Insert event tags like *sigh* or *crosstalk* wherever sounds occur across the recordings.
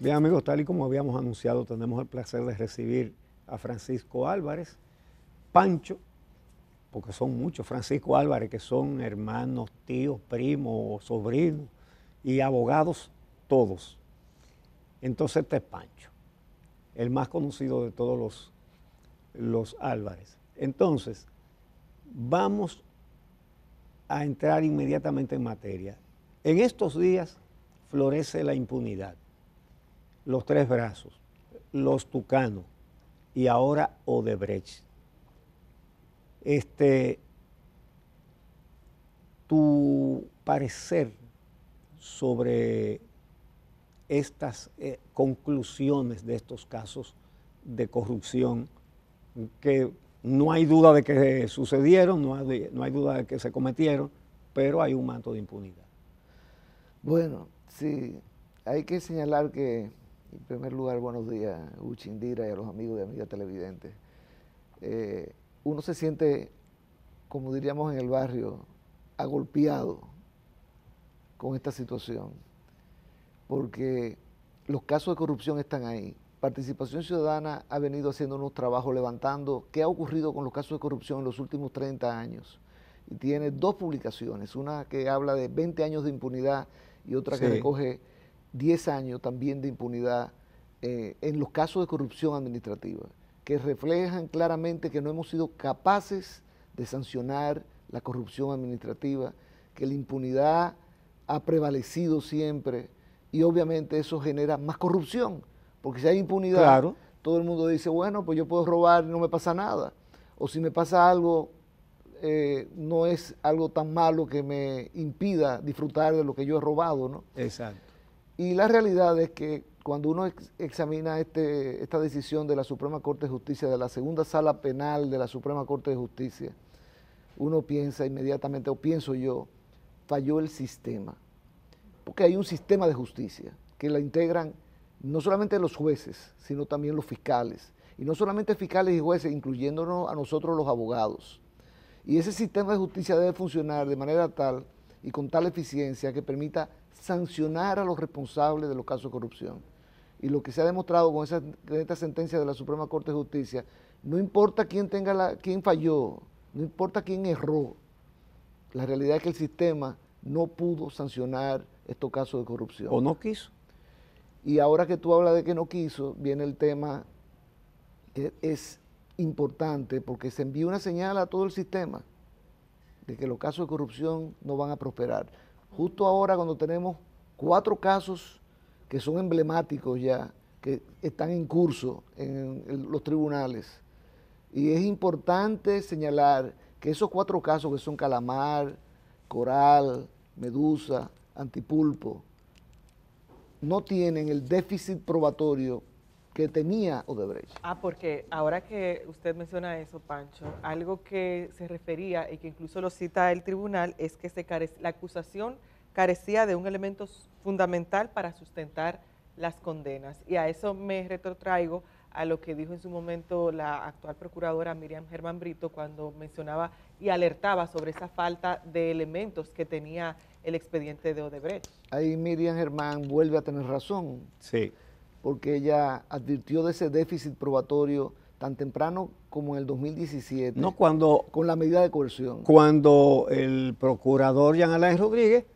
Bien amigos, tal y como habíamos anunciado, tenemos el placer de recibir a Francisco Álvarez, Pancho, porque son muchos, Francisco Álvarez, que son hermanos, tíos, primos, sobrinos y abogados todos. Entonces este es Pancho, el más conocido de todos los, los Álvarez. Entonces, vamos a entrar inmediatamente en materia. En estos días florece la impunidad los tres brazos, los tucanos y ahora Odebrecht. Este, tu parecer sobre estas eh, conclusiones de estos casos de corrupción que no hay duda de que sucedieron, no hay, no hay duda de que se cometieron, pero hay un manto de impunidad. Bueno, sí, hay que señalar que en primer lugar, buenos días, Uchindira y a los amigos y amigas televidentes. Eh, uno se siente, como diríamos en el barrio, agolpeado con esta situación, porque los casos de corrupción están ahí. Participación Ciudadana ha venido haciendo unos trabajos levantando qué ha ocurrido con los casos de corrupción en los últimos 30 años. Y tiene dos publicaciones, una que habla de 20 años de impunidad y otra que recoge 10 años también de impunidad eh, en los casos de corrupción administrativa, que reflejan claramente que no hemos sido capaces de sancionar la corrupción administrativa, que la impunidad ha prevalecido siempre y obviamente eso genera más corrupción, porque si hay impunidad, todo el mundo dice, bueno, pues yo puedo robar y no me pasa nada, o si me pasa algo, eh, no es algo tan malo que me impida disfrutar de lo que yo he robado, ¿no? Exacto. Y la realidad es que cuando uno examina este, esta decisión de la Suprema Corte de Justicia, de la segunda sala penal de la Suprema Corte de Justicia, uno piensa inmediatamente, o pienso yo, falló el sistema. Porque hay un sistema de justicia que la integran no solamente los jueces, sino también los fiscales. Y no solamente fiscales y jueces, incluyéndonos a nosotros los abogados. Y ese sistema de justicia debe funcionar de manera tal y con tal eficiencia que permita sancionar a los responsables de los casos de corrupción. Y lo que se ha demostrado con, esa, esta sentencia de la Suprema Corte de Justicia, no importa quién, tenga la, quién falló, no importa quién erró, la realidad es que el sistema no pudo sancionar estos casos de corrupción. O no quiso. Y ahora que tú hablas de que no quiso, viene el tema que es importante porque se envía una señal a todo el sistema de que los casos de corrupción no van a prosperar justo ahora cuando tenemos cuatro casos que son emblemáticos ya, que están en curso en, los tribunales. Y es importante señalar que esos cuatro casos que son calamar, coral, medusa, antipulpo, no tienen el déficit probatorio que tenía Odebrecht. Ah, porque ahora que usted menciona eso, Pancho, algo que se refería y que incluso lo cita el tribunal es que se la acusación carecía de un elemento fundamental para sustentar las condenas. Y a eso me retrotraigo a lo que dijo en su momento la actual procuradora Miriam Germán Brito cuando mencionaba y alertaba sobre esa falta de elementos que tenía el expediente de Odebrecht. Ahí Miriam Germán vuelve a tener razón. Sí porque ella advirtió de ese déficit probatorio tan temprano como en el 2017. No, cuando. Con la medida de coerción. Cuando el procurador Jean Alain Rodríguez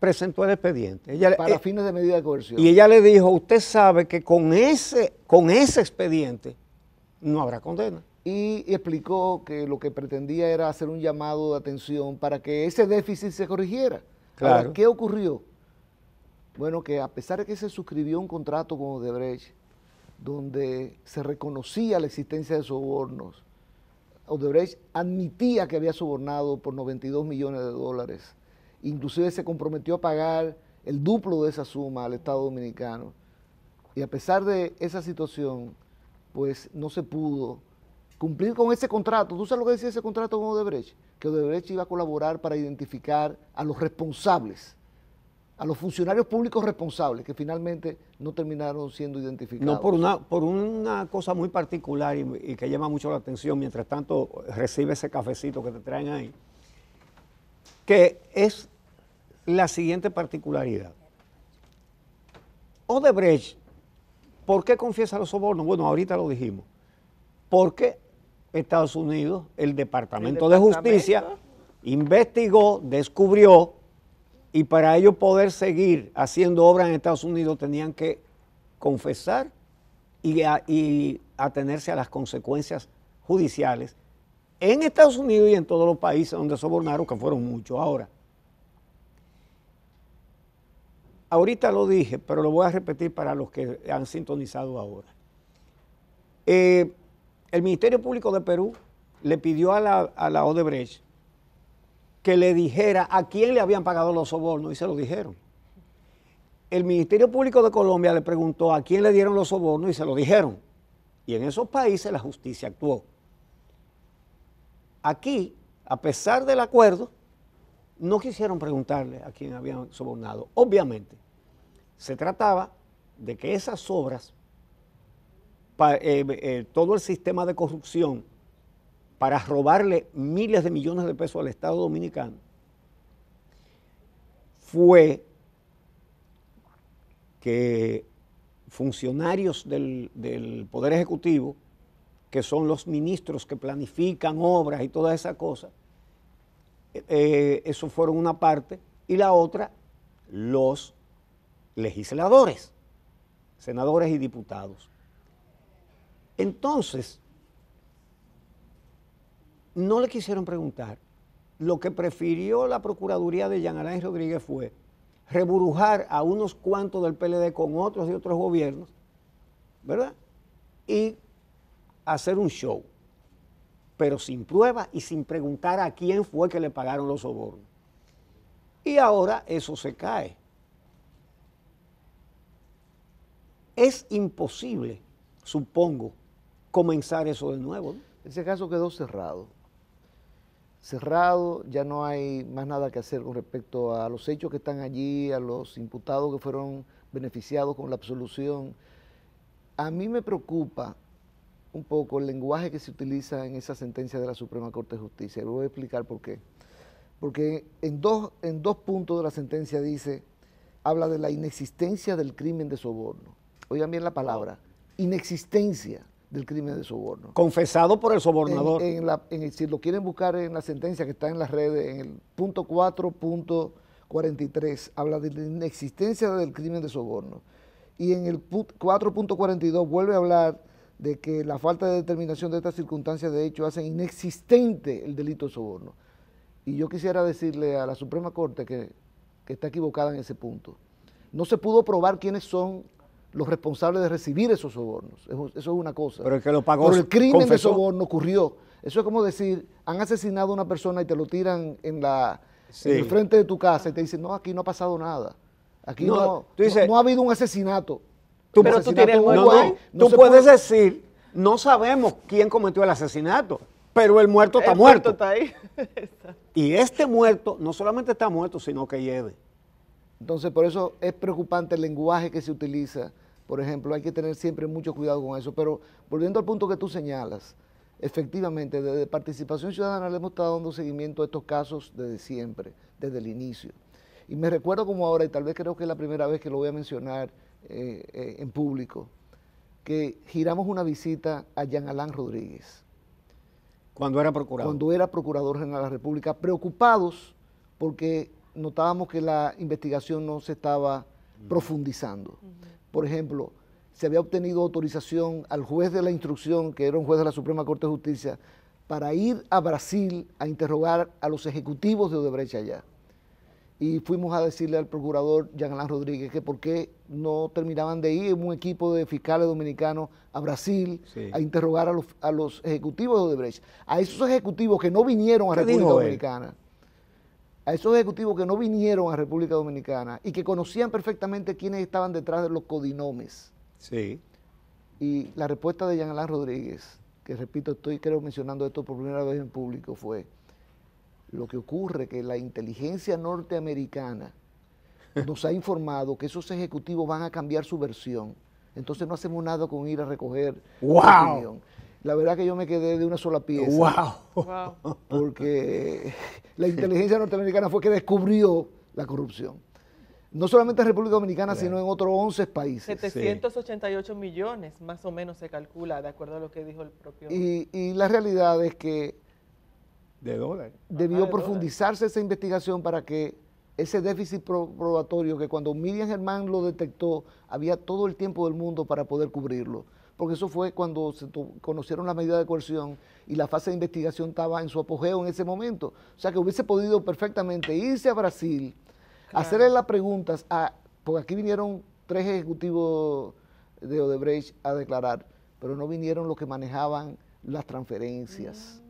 presentó el expediente. Para eh, fines de medida de coerción. Y ella le dijo: Usted sabe que con ese, con ese expediente no habrá condena. Y, explicó que lo que pretendía era hacer un llamado de atención para que ese déficit se corrigiera. ¿qué ocurrió? Bueno, que a pesar de que se suscribió un contrato con Odebrecht, donde se reconocía la existencia de sobornos, Odebrecht admitía que había sobornado por 92 millones de dólares. Inclusive se comprometió a pagar el duplo de esa suma al Estado Dominicano. Y a pesar de esa situación, pues no se pudo cumplir con ese contrato. ¿Tú sabes lo que decía ese contrato con Odebrecht? Que Odebrecht iba a colaborar para identificar a los responsables a los funcionarios públicos responsables que finalmente no terminaron siendo identificados. No, por una, por una cosa muy particular y, que llama mucho la atención, mientras tanto recibe ese cafecito que te traen ahí, que es la siguiente particularidad. Odebrecht, ¿por qué confiesa los sobornos? Bueno, ahorita lo dijimos. Porque Estados Unidos, el Departamento de Justicia, investigó, descubrió y para ellos poder seguir haciendo obra en Estados Unidos tenían que confesar y, atenerse a las consecuencias judiciales en Estados Unidos y en todos los países donde sobornaron, que fueron muchos ahora. Ahorita lo dije, pero lo voy a repetir para los que han sintonizado ahora. Eh, el Ministerio Público de Perú le pidió a la, a la, Odebrecht que le dijera a quién le habían pagado los sobornos y se lo dijeron. El Ministerio Público de Colombia le preguntó a quién le dieron los sobornos y se lo dijeron. Y en esos países la justicia actuó. Aquí, a pesar del acuerdo, no quisieron preguntarle a quién habían sobornado. Obviamente, se trataba de que esas obras, eh, eh, todo el sistema de corrupción para robarle miles de millones de pesos al Estado dominicano fue que funcionarios del, Poder Ejecutivo, que son los ministros que planifican obras y toda esa cosa eh, eh, eso fueron una parte, y la otra, los legisladores, senadores y diputados. Entonces, no le quisieron preguntar. Lo que prefirió la Procuraduría de Alain Rodríguez fue reburujar a unos cuantos del PLD con otros de otros gobiernos, ¿verdad? Y hacer un show, pero sin pruebas y sin preguntar a quién fue que le pagaron los sobornos. Y ahora eso se cae. Es imposible, supongo, comenzar eso de nuevo. Ese caso quedó cerrado cerrado, ya no hay más nada que hacer con respecto a los hechos que están allí, a los imputados que fueron beneficiados con la absolución. A mí me preocupa un poco el lenguaje que se utiliza en esa sentencia de la Suprema Corte de Justicia. Y voy a explicar por qué. Porque en dos, en dos puntos de la sentencia dice, habla de la inexistencia del crimen de soborno. Oigan bien la palabra, inexistencia del crimen de soborno. Confesado por el sobornador. En, la, si lo quieren buscar en la sentencia que está en las redes, en el punto 4.43, habla de la inexistencia del crimen de soborno. Y en el 4.42 vuelve a hablar de que la falta de determinación de estas circunstancias de hecho hacen inexistente el delito de soborno. Y yo quisiera decirle a la Suprema Corte que, que está equivocada en ese punto. No se pudo probar quiénes son los responsables de recibir esos sobornos. Eso, es una cosa. Pero el que lo pagó. el crimen de soborno ocurrió. Eso es como decir, han asesinado a una persona y te lo tiran en la el frente de tu casa y te dicen, no, aquí no ha pasado nada. Aquí no, no, ha habido un asesinato. Tú, pero tú, tienes tú puedes decir, no sabemos quién cometió el asesinato, pero el muerto está el muerto. está ahí. *laughs* y este muerto no solamente está muerto, sino que lleve. Entonces, por eso es preocupante el lenguaje que se utiliza por ejemplo, hay que tener siempre mucho cuidado con eso. Pero volviendo al punto que tú señalas, efectivamente, desde Participación Ciudadana le hemos estado dando seguimiento a estos casos desde siempre, desde el inicio. Y me recuerdo como ahora, y tal vez creo que es la primera vez que lo voy a mencionar eh, eh, en público, que giramos una visita a Jean Alain Rodríguez. Cuando era procurador. Cuando era procurador general de la República, preocupados porque notábamos que la investigación no se estaba profundizando por ejemplo, se había obtenido autorización al juez de la instrucción, que era un juez de la Suprema Corte de Justicia, para ir a Brasil a interrogar a los ejecutivos de Odebrecht allá. Y fuimos a decirle al procurador Jean Rodríguez que por qué no terminaban de ir un equipo de fiscales dominicanos a Brasil a interrogar a los, a los, ejecutivos de Odebrecht. A esos ejecutivos que no vinieron a República Dominicana a esos ejecutivos que no vinieron a República Dominicana y que conocían perfectamente quiénes estaban detrás de los codinomes. Sí. Y la respuesta de Jean Alain Rodríguez, que repito, estoy creo mencionando esto por primera vez en público, fue lo que ocurre que la inteligencia norteamericana *laughs* nos ha informado que esos ejecutivos van a cambiar su versión. Entonces no hacemos nada con ir a recoger la opinión la verdad que yo me quedé de una sola pieza. ¡Wow! Porque la inteligencia norteamericana fue que descubrió la corrupción. No solamente en República Dominicana, sino en otros 11 países. 788 millones, más o menos, se calcula, de acuerdo a lo que dijo el propio. Y, la realidad es que. De dólares. Debió profundizarse esa investigación para que ese déficit probatorio que cuando Miriam Germán lo detectó, había todo el tiempo del mundo para poder cubrirlo porque eso fue cuando se conocieron las medidas de coerción y la fase de investigación estaba en su apogeo en ese momento. O sea que hubiese podido perfectamente irse a Brasil, hacerle las preguntas a, porque aquí vinieron tres ejecutivos de Odebrecht a declarar, pero no vinieron los que manejaban las transferencias. Mm.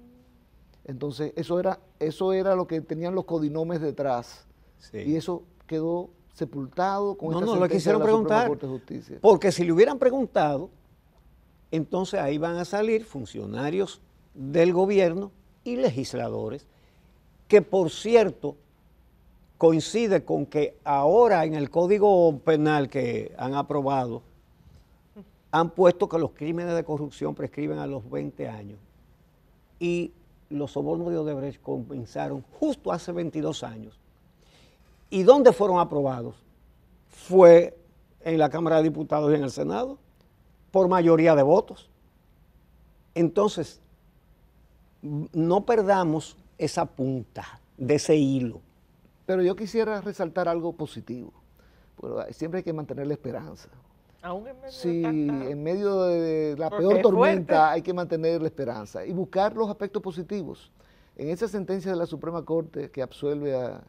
Entonces, eso era, eso era lo que tenían los codinomes detrás. Y eso quedó sepultado con no, esta no, quisieron la preguntar, Corte de Justicia. Porque si le hubieran preguntado, entonces ahí van a salir funcionarios del gobierno y legisladores, que por cierto coincide con que ahora en el Código Penal que han aprobado, han puesto que los crímenes de corrupción prescriben a los 20 años. Y los sobornos de Odebrecht compensaron justo hace 22 años. ¿Y dónde fueron aprobados? Fue en la Cámara de Diputados y en el Senado por mayoría de votos. Entonces, no perdamos esa punta de ese hilo. Pero yo quisiera resaltar algo positivo. Pero siempre hay que mantener la esperanza. Aún en medio sí, de en medio de la peor tormenta hay que mantener la esperanza y buscar los aspectos positivos. En esa sentencia de la Suprema Corte que absuelve a,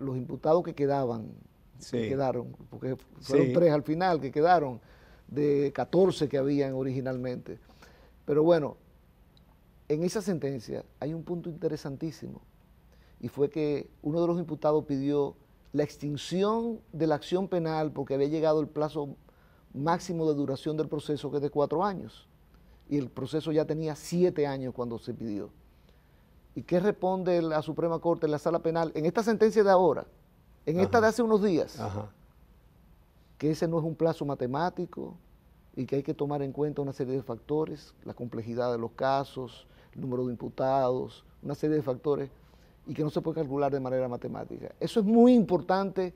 los imputados que quedaban, que quedaron, porque fueron tres al final que quedaron, de 14 que habían originalmente. Pero bueno, en esa sentencia hay un punto interesantísimo y fue que uno de los imputados pidió la extinción de la acción penal porque había llegado el plazo máximo de duración del proceso que es de cuatro años y el proceso ya tenía siete años cuando se pidió. ¿Y qué responde la Suprema Corte, en la Sala Penal, en esta sentencia de ahora, en esta de hace unos días? Ajá que ese no es un plazo matemático y que hay que tomar en cuenta una serie de factores, la complejidad de los casos, el número de imputados, una serie de factores, y que no se puede calcular de manera matemática. Eso es muy importante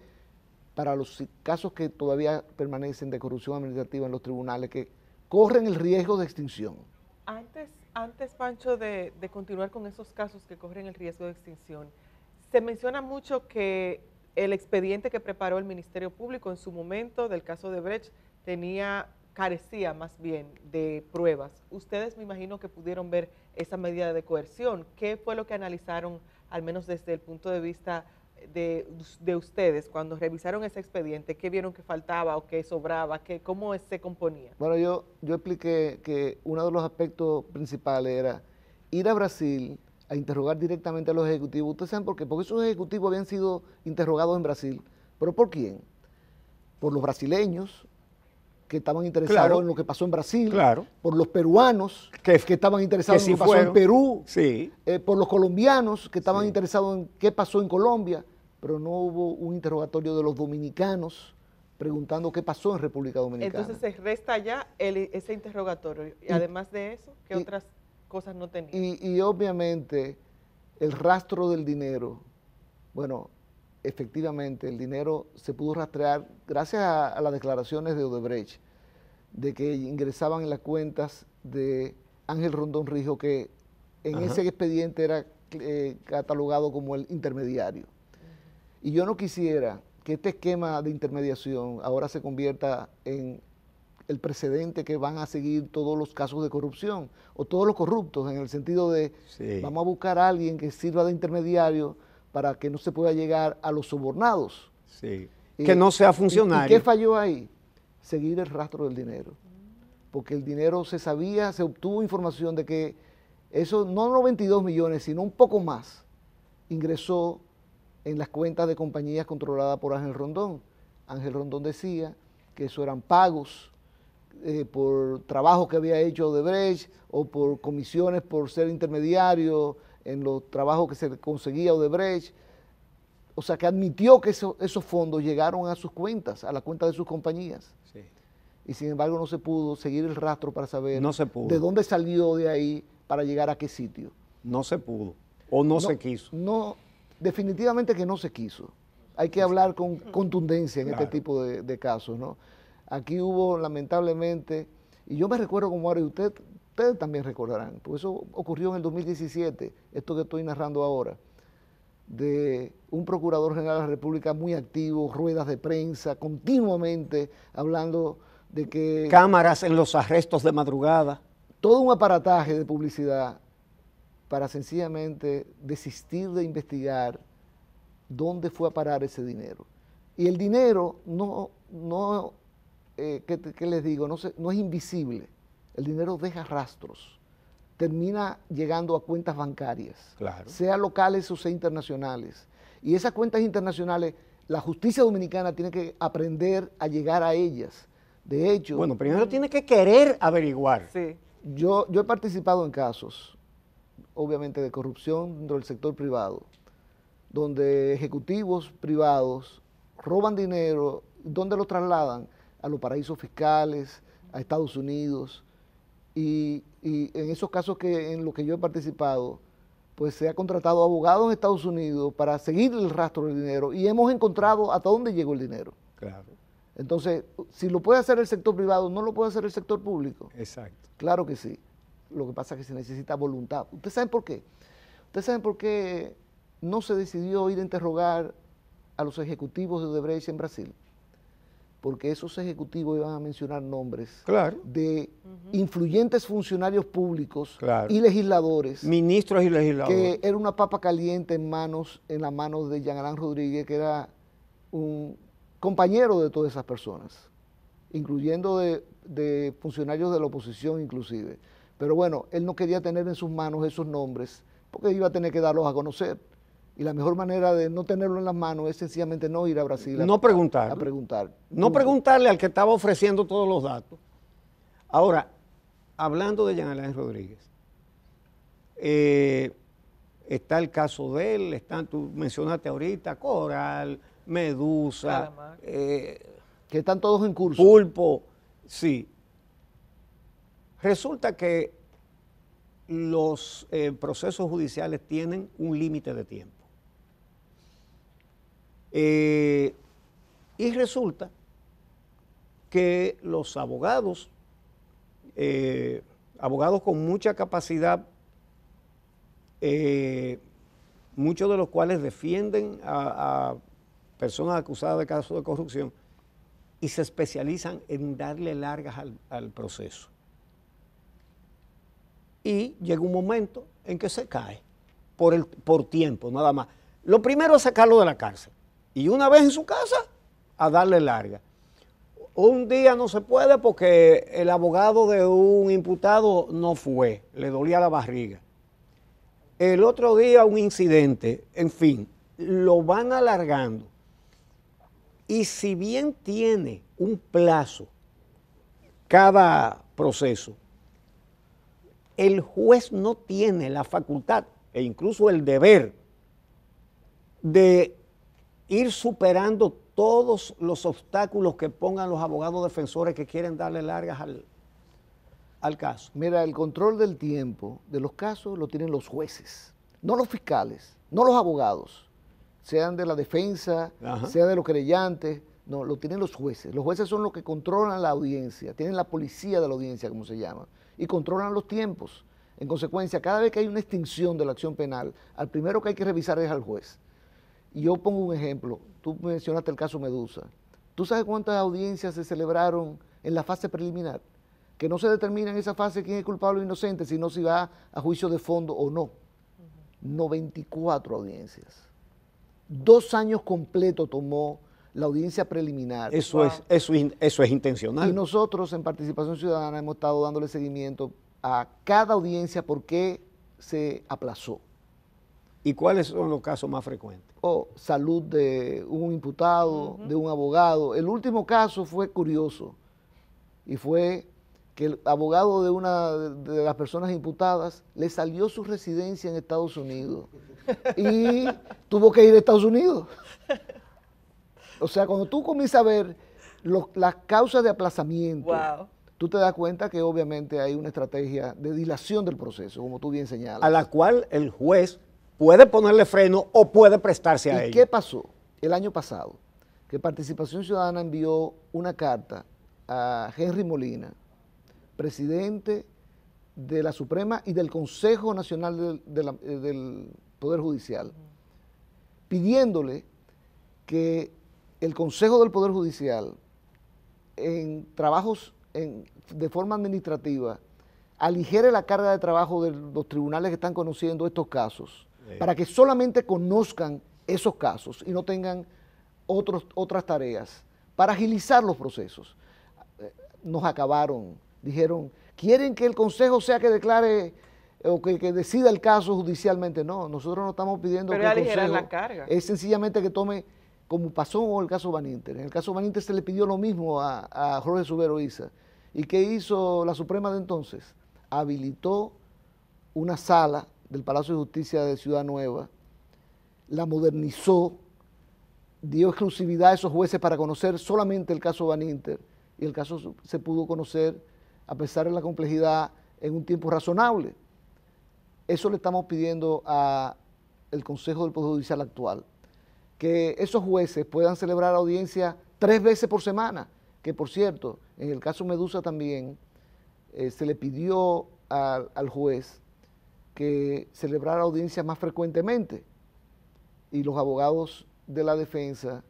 para los casos que todavía permanecen de corrupción administrativa en los tribunales, que corren el riesgo de extinción. Antes, antes Pancho, de, de continuar con esos casos que corren el riesgo de extinción, se menciona mucho que el expediente que preparó el Ministerio Público en su momento del caso de Brecht tenía carecía más bien de pruebas. Ustedes me imagino que pudieron ver esa medida de coerción. ¿Qué fue lo que analizaron, al menos desde el punto de vista de, ustedes, cuando revisaron ese expediente? ¿Qué vieron que faltaba o que sobraba? ¿Cómo se componía? Bueno, yo, yo expliqué que uno de los aspectos principales era ir a Brasil a interrogar directamente a los ejecutivos. ¿Ustedes saben por qué? Porque esos ejecutivos habían sido interrogados en Brasil. ¿Pero por quién? Por los brasileños, que estaban interesados en lo que pasó en Brasil, claro, por los peruanos que, estaban interesados en lo que pasó en Perú, sí. Eh, por los colombianos que estaban interesados en qué pasó en Colombia, pero no hubo un interrogatorio de los dominicanos preguntando qué pasó en República Dominicana. Entonces se resta ya ese interrogatorio. Y, además de eso, ¿qué otras cosas no Y, obviamente el rastro del dinero, bueno, efectivamente el dinero se pudo rastrear gracias a, las declaraciones de Odebrecht, de que ingresaban en las cuentas de Ángel Rondón Rijo, que en ese expediente era eh, catalogado como el intermediario. Y yo no quisiera que este esquema de intermediación ahora se convierta en el precedente que van a seguir todos los casos de corrupción o todos los corruptos, en el sentido de vamos a buscar a alguien que sirva de intermediario para que no se pueda llegar a los sobornados. que no sea funcionario. ¿y ¿Qué falló ahí? Seguir el rastro del dinero. Porque el dinero se sabía, se obtuvo información de que eso, no 92 millones, sino un poco más, ingresó en las cuentas de compañías controladas por Ángel Rondón. Ángel Rondón decía que eso eran pagos eh, por trabajo que había hecho Odebrecht o por comisiones por ser intermediario en los trabajos que se conseguía Odebrecht. O sea, que admitió que esos fondos llegaron a sus cuentas, a la cuenta de sus compañías. Y sin embargo no se pudo seguir el rastro para saber de dónde salió de ahí para llegar a qué sitio. No se pudo. ¿O no, se quiso? No, definitivamente que no se quiso. Hay que hablar con contundencia en este tipo de, de casos, ¿no? Aquí hubo, lamentablemente, y yo me recuerdo como ahora, y usted, ustedes también recordarán, porque eso ocurrió en el 2017, esto que estoy narrando ahora, de un procurador general de la República muy activo, ruedas de prensa, continuamente hablando de que... Cámaras en los arrestos de madrugada. Todo un aparataje de publicidad para sencillamente desistir de investigar dónde fue a parar ese dinero. Y el dinero no, no eh, ¿qué, les digo? No, no es invisible. El dinero deja rastros. Termina llegando a cuentas bancarias, claro. sea locales o sea internacionales. Y esas cuentas internacionales, la justicia dominicana tiene que aprender a llegar a ellas. De hecho. Bueno, primero tiene que querer averiguar. Yo, yo he participado en casos, obviamente, de corrupción dentro del sector privado, donde ejecutivos privados roban dinero, donde lo trasladan a los paraísos fiscales, a Estados Unidos. Y, en esos casos que, en los que yo he participado, pues se ha contratado abogados en Estados Unidos para seguir el rastro del dinero y hemos encontrado hasta dónde llegó el dinero. Claro. Entonces, si lo puede hacer el sector privado, no lo puede hacer el sector público. Exacto. Claro que sí. Lo que pasa es que se necesita voluntad. ¿Ustedes saben por qué? ¿Ustedes saben por qué no se decidió ir a interrogar a los ejecutivos de Odebrecht en Brasil? porque esos ejecutivos iban a mencionar nombres de influyentes funcionarios públicos y legisladores. Ministros y legisladores. Que era una papa caliente en manos, en las manos de Jean Rodríguez, que era un compañero de todas esas personas, incluyendo de funcionarios de la oposición inclusive. Pero bueno, él no quería tener en sus manos esos nombres, porque iba a tener que darlos a conocer. Y la mejor manera de no tenerlo en las manos es sencillamente no ir a Brasil. A, no preguntar. preguntar. No preguntarle al que estaba ofreciendo todos los datos. Ahora, hablando de Jean Rodríguez, eh, está el caso de él, están, tú mencionaste ahorita, Coral, Medusa. Eh, que están todos en curso. Pulpo, sí. Resulta que los eh, procesos judiciales tienen un límite de tiempo. Eh, y resulta que los abogados, eh, abogados con mucha capacidad, eh, muchos de los cuales defienden a, personas acusadas de casos de corrupción, y se especializan en darle largas al, al, proceso. Y llega un momento en que se cae por, el, por tiempo, nada más. Lo primero es sacarlo de la cárcel y una vez en su casa a darle larga. Un día no se puede porque el abogado de un imputado no fue, le dolía la barriga. El otro día un incidente, en fin, lo van alargando. Y si bien tiene un plazo cada proceso, el juez no tiene la facultad e incluso el deber de ir superando todos los obstáculos que pongan los abogados defensores que quieren darle largas al, al caso? Mira, el control del tiempo de los casos lo tienen los jueces, no los fiscales, no los abogados, sean de la defensa, sea sean de los creyentes, no, lo tienen los jueces. Los jueces son los que controlan la audiencia, tienen la policía de la audiencia, como se llama, y controlan los tiempos. En consecuencia, cada vez que hay una extinción de la acción penal, al primero que hay que revisar es al juez. Yo pongo un ejemplo. Tú mencionaste el caso Medusa. ¿Tú sabes cuántas audiencias se celebraron en la fase preliminar? Que no se determina en esa fase quién es culpable o inocente, sino si va a juicio de fondo o no. 94 audiencias. Dos años completos tomó la audiencia preliminar. Eso, es, eso, eso es intencional. Y nosotros en Participación Ciudadana hemos estado dándole seguimiento a cada audiencia por qué se aplazó. ¿Y cuáles son los casos más frecuentes? Oh, salud de un imputado, de un abogado. El último caso fue curioso y fue que el abogado de una de las personas imputadas le salió su residencia en Estados Unidos *laughs* y tuvo que ir a Estados Unidos. O sea, cuando tú comienzas a ver las causas de aplazamiento, tú te das cuenta que obviamente hay una estrategia de dilación del proceso, como tú bien señalas. A la cual el juez puede ponerle freno o puede prestarse a ¿Y ¿Qué pasó el año pasado? Que Participación Ciudadana envió una carta a Henry Molina, presidente de la Suprema y del Consejo Nacional del, eh, Poder Judicial, pidiéndole que el Consejo del Poder Judicial, en trabajos de forma administrativa, aligere la carga de trabajo de los tribunales que están conociendo estos casos para que solamente conozcan esos casos y no tengan otros, otras tareas, para agilizar los procesos. Eh, nos acabaron, dijeron, ¿quieren que el Consejo sea que declare eh, o que, decida el caso judicialmente? No, nosotros no estamos pidiendo que el Consejo... La carga. Es sencillamente que tome, como pasó el caso Van Inter. En el caso Van Inter se le pidió lo mismo a, Jorge Subero ¿Y qué hizo la Suprema de entonces? Habilitó una sala del Palacio de Justicia de Ciudad Nueva, la modernizó, dio exclusividad a esos jueces para conocer solamente el caso Van Inter y el caso se pudo conocer, a pesar de la complejidad, en un tiempo razonable. Eso le estamos pidiendo al Consejo del Poder Judicial actual, que esos jueces puedan celebrar audiencia tres veces por semana, que por cierto, en el caso Medusa también eh, se le pidió al juez que celebrar audiencias más frecuentemente. Y los abogados de la defensa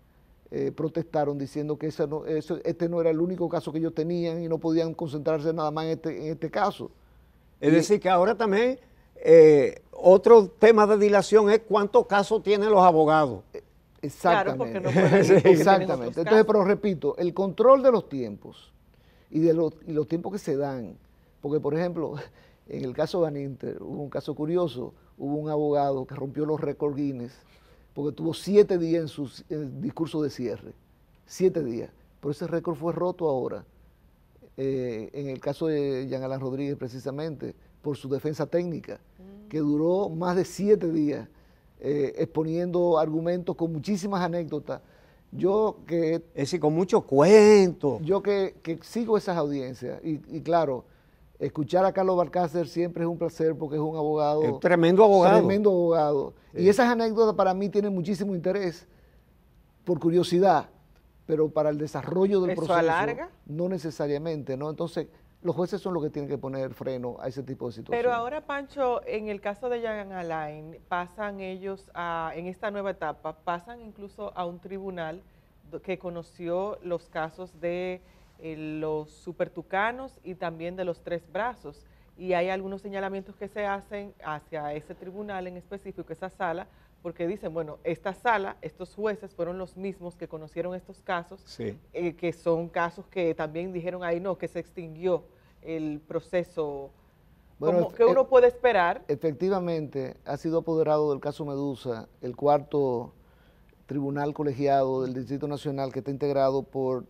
eh, protestaron diciendo que este no era el único caso que ellos tenían y no podían concentrarse nada más en este, este caso. Es decir, que ahora también eh, otro tema de dilación es cuántos casos tienen los abogados. Eh, exactamente. *laughs* exactamente. Entonces, pero repito, el control de los tiempos y de los, y los tiempos que se dan, porque por ejemplo, en el caso de Inter, hubo un caso curioso, hubo un abogado que rompió los récords Guinness porque tuvo siete días en su discurso de cierre, siete días, pero ese récord fue roto ahora. Eh, en el caso de Jean Alain Rodríguez precisamente, por su defensa técnica, mm. que duró más de siete días eh, exponiendo argumentos con muchísimas anécdotas. Yo que... Es decir, con mucho cuento. Yo que, que sigo esas audiencias y, y claro, Escuchar a Carlos Balcácer siempre es un placer porque es un abogado. tremendo abogado. Tremendo abogado. Y esas anécdotas para mí tienen muchísimo interés, por curiosidad, pero para el desarrollo del proceso. No necesariamente, ¿no? Entonces, los jueces son los que tienen que poner freno a ese tipo de situaciones. Pero ahora, Pancho, en el caso de Jan Alain, pasan ellos a, en esta nueva etapa, pasan incluso a un tribunal que conoció los casos de eh, los supertucanos y también de los tres brazos. Y hay algunos señalamientos que se hacen hacia ese tribunal en específico, esa sala, porque dicen, bueno, esta sala, estos jueces fueron los mismos que conocieron estos casos, eh, que son casos que también dijeron ahí, no, que se extinguió el proceso. que uno puede esperar? Efectivamente, ha sido apoderado del caso Medusa, el cuarto tribunal colegiado del Distrito Nacional que está integrado por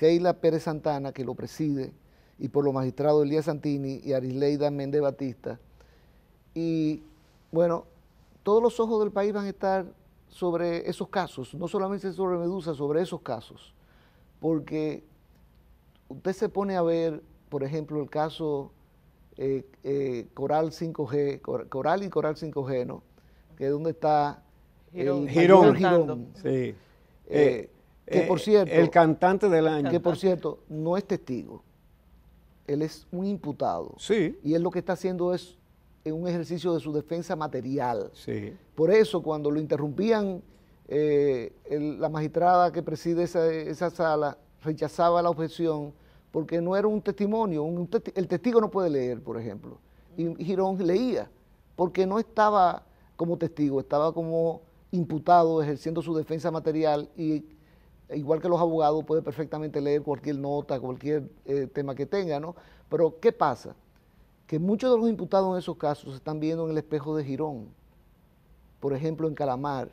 Keila Pérez Santana, que lo preside, y por los magistrados Elías Santini y Arisleida Méndez Batista. Y bueno, todos los ojos del país van a estar sobre esos casos, no solamente sobre Medusa, sobre esos casos, porque usted se pone a ver, por ejemplo, el caso eh, eh, Coral 5G, Coral y Coral 5G, Que es donde está Girón. El Girón. Eh, por cierto. El cantante del año. Que por cierto, no es testigo. Él es un imputado. Sí. Y él lo que está haciendo es un ejercicio de su defensa material. Sí. Por eso, cuando lo interrumpían, eh, la magistrada que preside esa, sala rechazaba la objeción porque no era un testimonio. el testigo no puede leer, por ejemplo. Y, y Girón leía porque no estaba como testigo, estaba como imputado ejerciendo su defensa material y igual que los abogados, puede perfectamente leer cualquier nota, cualquier eh, tema que tenga, ¿no? Pero ¿qué pasa? Que muchos de los imputados en esos casos se están viendo en el espejo de Girón, por ejemplo en Calamar,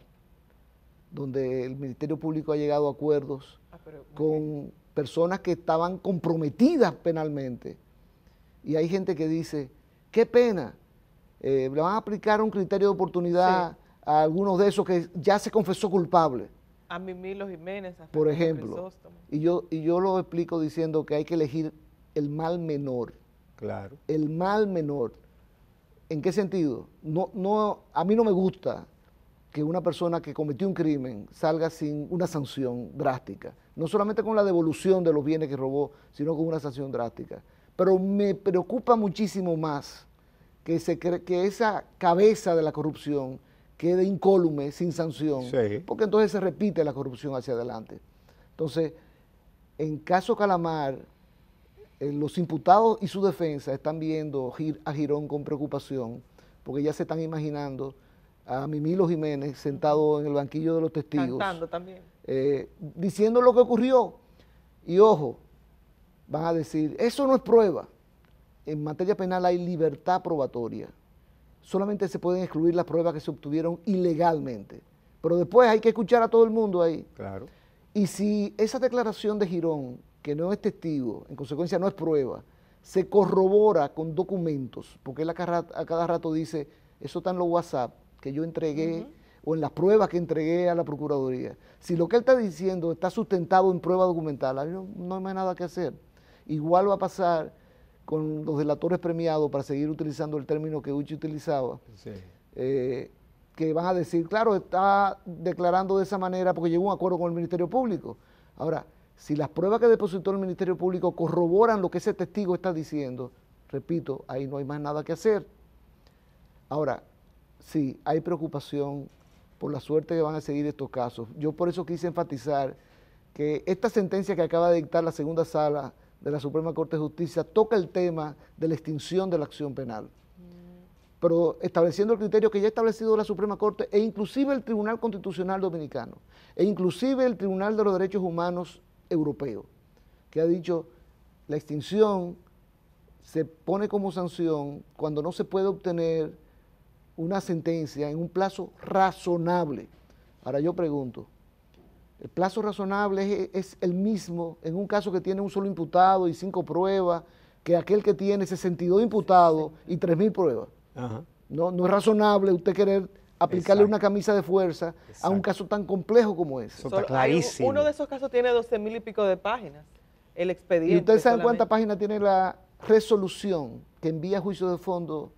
donde el Ministerio Público ha llegado a acuerdos ah, con personas que estaban comprometidas penalmente. Y hay gente que dice, qué pena, eh, le van a aplicar un criterio de oportunidad a algunos de esos que ya se confesó culpable. A Mimilo Jiménez. por ejemplo. Y yo, y yo lo explico diciendo que hay que elegir el mal menor. Claro. El mal menor. ¿En qué sentido? No, no, a mí no me gusta que una persona que cometió un crimen salga sin una sanción drástica. No solamente con la devolución de los bienes que robó, sino con una sanción drástica. Pero me preocupa muchísimo más que, se que esa cabeza de la corrupción quede incólume, sin sanción, porque entonces se repite la corrupción hacia adelante. Entonces, en caso Calamar, eh, los imputados y su defensa están viendo a Girón con preocupación, porque ya se están imaginando a Mimilo Jiménez sentado en el banquillo de los testigos. también. Eh, diciendo lo que ocurrió. Y ojo, van a decir, eso no es prueba. En materia penal hay libertad probatoria solamente se pueden excluir las pruebas que se obtuvieron ilegalmente. Pero después hay que escuchar a todo el mundo ahí. Claro. Y si esa declaración de Girón, que no es testigo, en consecuencia no es prueba, se corrobora con documentos, porque él a cada, rato, dice, eso está en los WhatsApp que yo entregué, o en las pruebas que entregué a la Procuraduría. Si lo que él está diciendo está sustentado en prueba documental, no, no hay más nada que hacer. Igual va a pasar con los delatores premiados, para seguir utilizando el término que Uchi utilizaba, eh, que van a decir, claro, está declarando de esa manera porque llegó a un acuerdo con el Ministerio Público. Ahora, si las pruebas que depositó el Ministerio Público corroboran lo que ese testigo está diciendo, repito, ahí no hay más nada que hacer. Ahora, sí, hay preocupación por la suerte que van a seguir estos casos. Yo por eso quise enfatizar que esta sentencia que acaba de dictar la segunda sala de la Suprema Corte de Justicia toca el tema de la extinción de la acción penal. Mm. Pero estableciendo el criterio que ya ha establecido la Suprema Corte e inclusive el Tribunal Constitucional Dominicano, e inclusive el Tribunal de los Derechos Humanos Europeo, que ha dicho la extinción se pone como sanción cuando no se puede obtener una sentencia en un plazo razonable. Ahora yo pregunto, el plazo razonable es, el mismo en un caso que tiene un solo imputado y cinco pruebas que aquel que tiene 62 imputados y 3.000 pruebas. No, no es razonable usted querer aplicarle una camisa de fuerza a un caso tan complejo como ese. clarísimo. uno de esos casos tiene 12.000 y pico de páginas, el expediente. ¿Y ustedes saben cuántas páginas tiene la resolución que envía juicio de fondo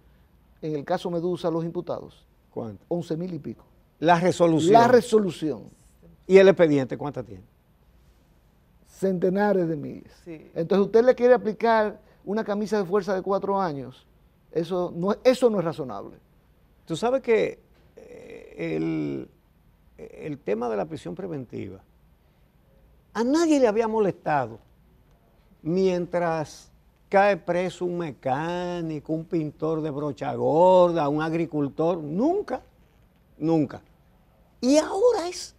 en el caso Medusa a los imputados? ¿Cuánto? 11.000 y pico. La resolución. La resolución. ¿Y el expediente cuánta tiene? Centenares de miles. Sí. Entonces usted le quiere aplicar una camisa de fuerza de cuatro años. Eso no, eso no es razonable. Tú sabes que eh, el, el tema de la prisión preventiva a nadie le había molestado mientras cae preso un mecánico, un pintor de brocha gorda, un agricultor, nunca, nunca. Y ahora es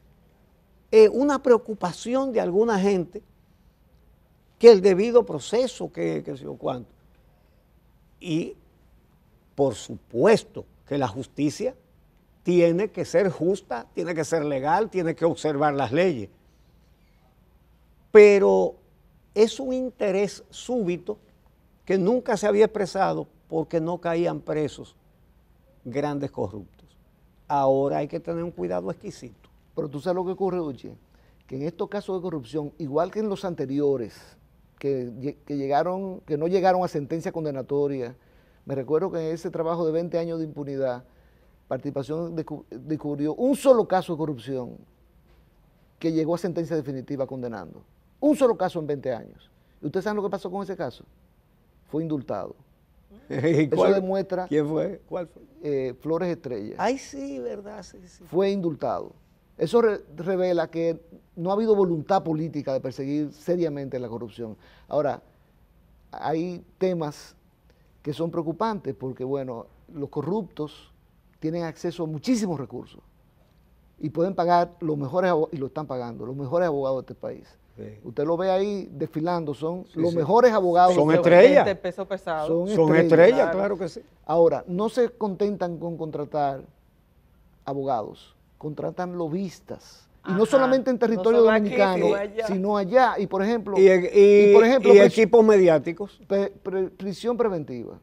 una preocupación de alguna gente que el debido proceso, que, que sé yo Y por supuesto que la justicia tiene que ser justa, tiene que ser legal, tiene que observar las leyes. Pero es un interés súbito que nunca se había expresado porque no caían presos grandes corruptos. Ahora hay que tener un cuidado exquisito. Pero tú sabes lo que ocurre, Uche, que en estos casos de corrupción, igual que en los anteriores, que, llegaron, que no llegaron a sentencia condenatoria, me recuerdo que en ese trabajo de 20 años de impunidad, Participación descubrió un solo caso de corrupción que llegó a sentencia definitiva condenando. Un solo caso en 20 años. ¿Y ustedes saben lo que pasó con ese caso? Fue indultado. *laughs* Eso demuestra... ¿Quién fue? ¿Cuál fue? Eh, Flores Estrella. Ay, sí, verdad, Fue indultado. Eso revela que no ha habido voluntad política de perseguir seriamente la corrupción. Ahora, hay temas que son preocupantes porque, bueno, los corruptos tienen acceso a muchísimos recursos y pueden pagar los mejores, y lo están pagando, los mejores abogados de este país. Usted lo ve ahí desfilando, son los mejores abogados. Son este estrellas. Peso Son, estrellas, claro que sí. Ahora, no se contentan con contratar abogados, contratan lobistas. Y no solamente en territorio dominicano, sino allá. Y por ejemplo, y, por ejemplo, pues, equipos mediáticos. prisión preventiva.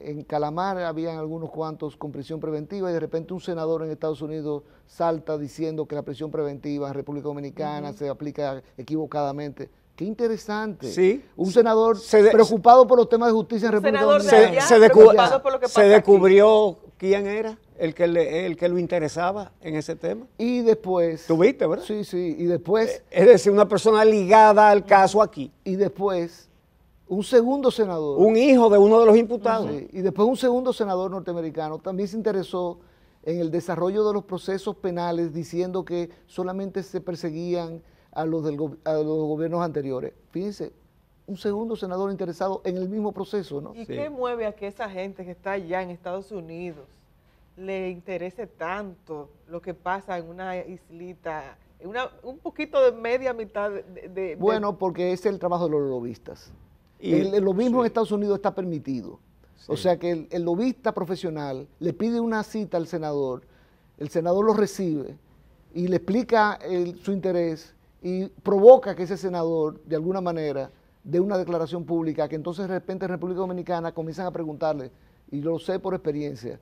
En Calamar habían algunos cuantos con prisión preventiva y de repente un senador en Estados Unidos salta diciendo que la prisión preventiva en República Dominicana se aplica equivocadamente. Qué interesante. Sí. Un senador preocupado por los temas de justicia en República Dominicana. se, se, descubrió quién era el que, el que lo interesaba en ese tema. Y después... ¿Tuviste, verdad? Sí, sí, y después... Eh, es decir, una persona ligada al caso aquí. Y después, un segundo senador... Un hijo de uno de los imputados. y después un segundo senador norteamericano también se interesó en el desarrollo de los procesos penales diciendo que solamente se perseguían a los, del, a los gobiernos anteriores. Fíjense, un segundo senador interesado en el mismo proceso, ¿no? ¿Y qué mueve a que esa gente que está allá en Estados Unidos le interese tanto lo que pasa en una islita, en una, un poquito de media mitad de... bueno, porque es el trabajo de los lobistas. Y lo mismo en Estados Unidos está permitido. O sea que el, lobista profesional le pide una cita al senador, el senador lo recibe y le explica su interés y provoca que ese senador, de alguna manera, dé una declaración pública, que entonces de repente en República Dominicana comienzan a preguntarle, y lo sé por experiencia,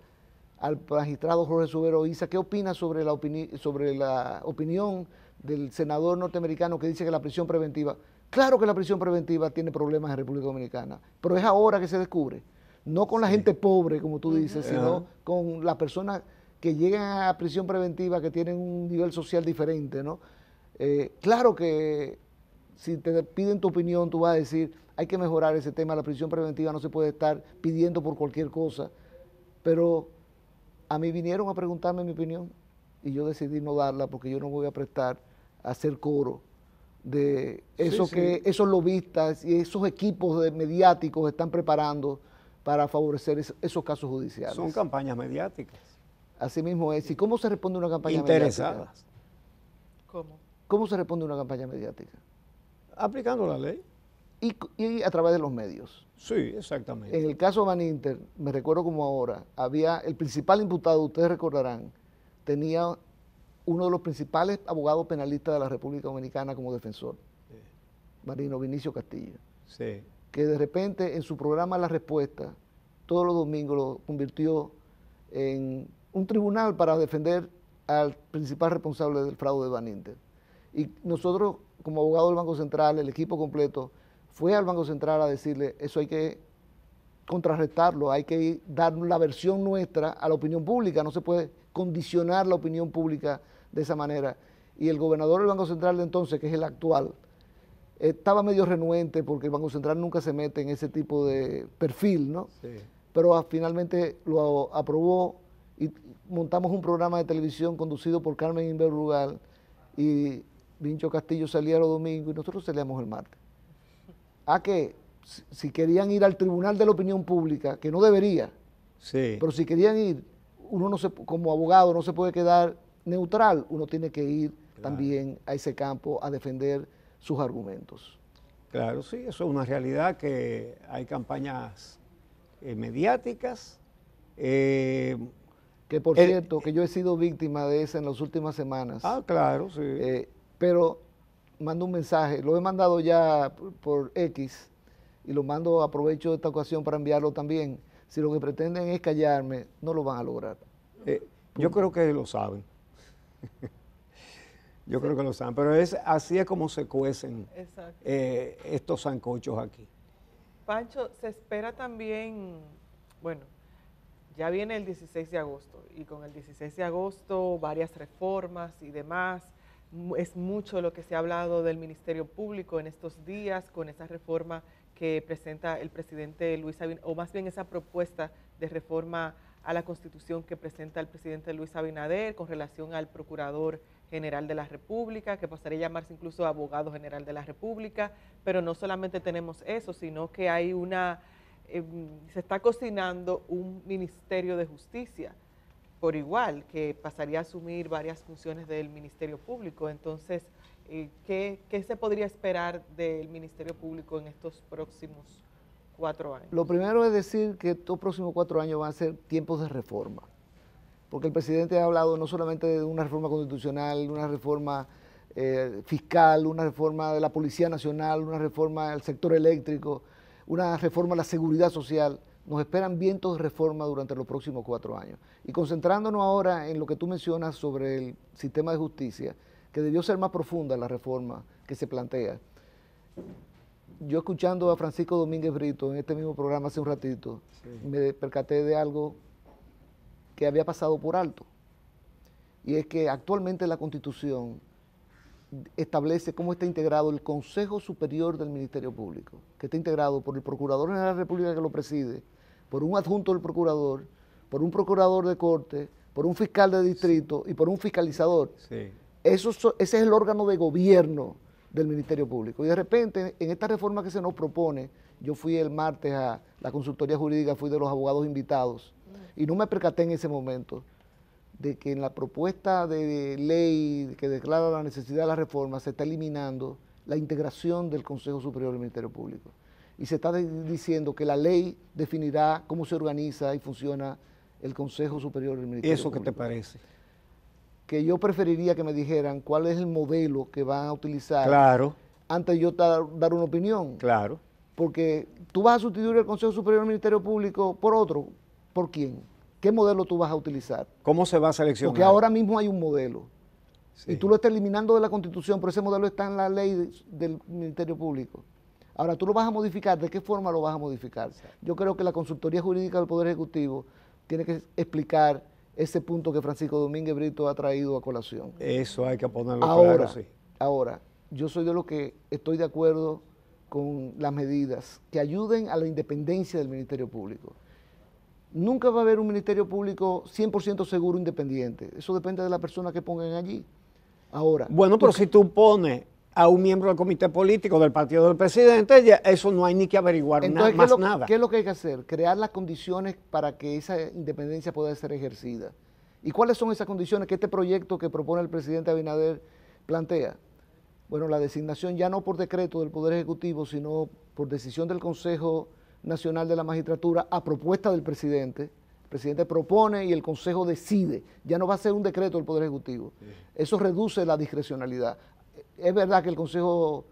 al magistrado Jorge Subero Isa. ¿Qué opina sobre la, opinión del senador norteamericano que dice que la prisión preventiva, claro que la prisión preventiva tiene problemas en República Dominicana, pero es ahora que se descubre, no con la gente pobre, como tú dices, sino con las personas que llegan a prisión preventiva, que tienen un nivel social diferente, ¿no? Eh, claro que si te piden tu opinión, tú vas a decir, hay que mejorar ese tema, la prisión preventiva no se puede estar pidiendo por cualquier cosa, pero a mí vinieron a preguntarme mi opinión y yo decidí no darla porque yo no voy a prestar a hacer coro de eso que esos lobistas y esos equipos de mediáticos están preparando para favorecer esos casos judiciales. Son campañas mediáticas. Así mismo es. ¿Y cómo se responde una campaña mediática? Interesadas. ¿Cómo? ¿Cómo se responde una campaña mediática? Aplicando la ley y, a través de los medios. Sí, exactamente. En el caso de Van Inter, me recuerdo como ahora, había el principal imputado, ustedes recordarán, tenía uno de los principales abogados penalistas de la República Dominicana como defensor, Marino Vinicio Castillo. Sí. Que de repente en su programa La Respuesta, todos los domingos lo convirtió en un tribunal para defender al principal responsable del fraude de Van Inter. Y nosotros, como abogados del Banco Central, el equipo completo, fue al Banco Central a decirle, eso hay que contrarrestarlo, hay que dar la versión nuestra a la opinión pública, no se puede condicionar la opinión pública de esa manera. Y el gobernador del Banco Central de entonces, que es el actual, estaba medio renuente porque el Banco Central nunca se mete en ese tipo de perfil, ¿no? Pero ah, finalmente lo aprobó y montamos un programa de televisión conducido por Carmen Inverrugal y Vincho Castillo salía los domingos y nosotros salíamos el martes a que si querían ir al Tribunal de la Opinión Pública, que no debería, sí. pero si querían ir, uno no se, como abogado no se puede quedar neutral, uno tiene que ir también a ese campo a defender sus argumentos. Claro, sí, eso es una realidad que hay campañas eh, mediáticas. Eh, que por cierto, que yo he sido víctima de esa en las últimas semanas. Ah, claro, sí. Eh, pero mando un mensaje, lo he mandado ya por, X y lo mando, aprovecho esta ocasión para enviarlo también. Si lo que pretenden es callarme, no lo van a lograr. Eh, yo creo que lo saben. *laughs* yo creo que lo saben. Pero es así es como se cuecen eh, estos zancochos aquí. Pancho, se espera también, bueno, ya viene el 16 de agosto y con el 16 de agosto varias reformas y demás es mucho lo que se ha hablado del Ministerio Público en estos días con esa reforma que presenta el presidente Luis Abinader, o más bien esa propuesta de reforma a la Constitución que presenta el presidente Luis Abinader con relación al Procurador General de la República, que pasaría a llamarse incluso Abogado General de la República, pero no solamente tenemos eso, sino que hay una, em, se está cocinando un Ministerio de Justicia por igual, que pasaría a asumir varias funciones del Ministerio Público. Entonces, eh, ¿qué, se podría esperar del Ministerio Público en estos próximos cuatro años? Lo primero es decir que estos próximos cuatro años van a ser tiempos de reforma, porque el presidente ha hablado no solamente de una reforma constitucional, una reforma eh, fiscal, una reforma de la Policía Nacional, una reforma del sector eléctrico, una reforma de la seguridad social nos esperan vientos de reforma durante los próximos cuatro años. Y concentrándonos ahora en lo que tú mencionas sobre el sistema de justicia, que debió ser más profunda la reforma que se plantea. Yo escuchando a Francisco Domínguez Brito en este mismo programa hace un ratito, me percaté de algo que había pasado por alto. Y es que actualmente la Constitución establece cómo está integrado el Consejo Superior del Ministerio Público, que está integrado por el Procurador General de la República que lo preside, por un adjunto del procurador, por un procurador de corte, por un fiscal de distrito y por un fiscalizador. Eso, ese es el órgano de gobierno del Ministerio Público. Y de repente, en esta reforma que se nos propone, yo fui el martes a la consultoría jurídica, fui de los abogados invitados, y no me percaté en ese momento de que en la propuesta de ley que declara la necesidad de la reforma se está eliminando la integración del Consejo Superior del Ministerio Público y se está diciendo que la ley definirá cómo se organiza y funciona el Consejo Superior del Ministerio ¿Eso qué te parece? Que yo preferiría que me dijeran cuál es el modelo que van a utilizar claro. antes de yo dar, una opinión. Claro. Porque tú vas a sustituir el Consejo Superior del Ministerio Público por otro. ¿Por quién? ¿Qué modelo tú vas a utilizar? ¿Cómo se va a seleccionar? Porque ahora mismo hay un modelo. Y tú lo estás eliminando de la Constitución, pero ese modelo está en la ley del Ministerio Público. Ahora, tú lo vas a modificar, ¿de qué forma lo vas a modificar? Yo creo que la consultoría jurídica del Poder Ejecutivo tiene que explicar ese punto que Francisco Domínguez Brito ha traído a colación. Eso hay que ponerlo ahora, claro, sí. Ahora, yo soy de los que estoy de acuerdo con las medidas que ayuden a la independencia del Ministerio Público. Nunca va a haber un Ministerio Público 100% seguro independiente. Eso depende de la persona que pongan allí. Ahora. Bueno, pero si tú pones a un miembro del comité político del partido del presidente, eso no hay ni que averiguar más nada. ¿Qué es lo que hay que hacer? Crear las condiciones para que esa independencia pueda ser ejercida. ¿Y cuáles son esas condiciones que este proyecto que propone el presidente Abinader plantea? Bueno, la designación ya no por decreto del Poder Ejecutivo, sino por decisión del Consejo Nacional de la Magistratura a propuesta del presidente. El presidente propone y el Consejo decide. Ya no va a ser un decreto del Poder Ejecutivo. Eso reduce la discrecionalidad es verdad que el Consejo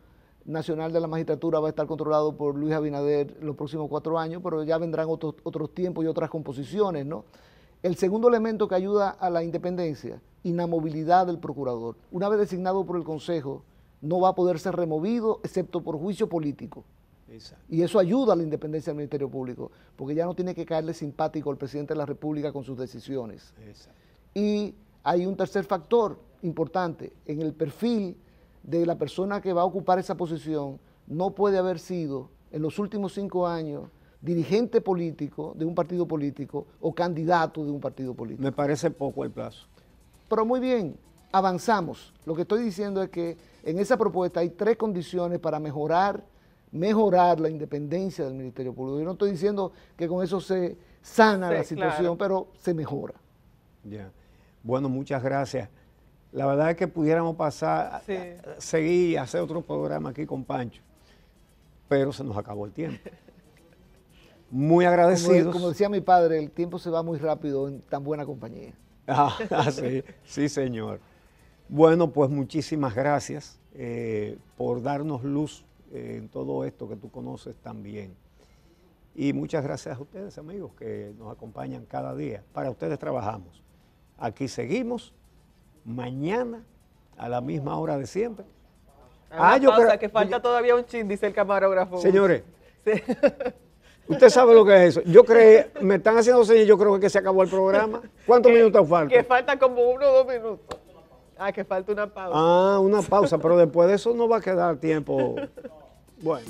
Nacional de la Magistratura va a estar controlado por Luis Abinader los próximos cuatro años, pero ya vendrán otros, otros tiempos y otras composiciones, ¿no? El segundo elemento que ayuda a la independencia, la movilidad del procurador. Una vez designado por el Consejo, no va a poder ser removido excepto por juicio político. Y eso ayuda a la independencia del Ministerio Público, porque ya no tiene que caerle simpático al presidente de la República con sus decisiones. Y hay un tercer factor importante en el perfil de la persona que va a ocupar esa posición no puede haber sido en los últimos cinco años dirigente político de un partido político o candidato de un partido político. Me parece poco el plazo. Pero muy bien, avanzamos. Lo que estoy diciendo es que en esa propuesta hay tres condiciones para mejorar, mejorar la independencia del Ministerio Público. Yo no estoy diciendo que con eso se sana la situación, pero se mejora. Ya. Bueno, muchas gracias. La verdad es que pudiéramos pasar, seguir hacer otro programa aquí con Pancho, pero se nos acabó el tiempo. Muy agradecidos. Como, decía mi padre, el tiempo se va muy rápido en tan buena compañía. *laughs* ah, ah sí, señor. Bueno, pues muchísimas gracias eh, por darnos luz eh, en todo esto que tú conoces tan bien. Y muchas gracias a ustedes, amigos, que nos acompañan cada día. Para ustedes trabajamos. Aquí seguimos mañana a la misma hora de siempre. Ah, yo creo, que falta todavía un chin, dice el camarógrafo. Señores, *laughs* usted sabe lo que es eso. Yo creo, me están haciendo señas, yo creo que se acabó el programa. ¿Cuántos *laughs* minutos faltan? Que falta como uno o dos minutos. Ah, que falta una pausa. Ah, una pausa, pero después de eso no va a quedar tiempo. *laughs* Bueno.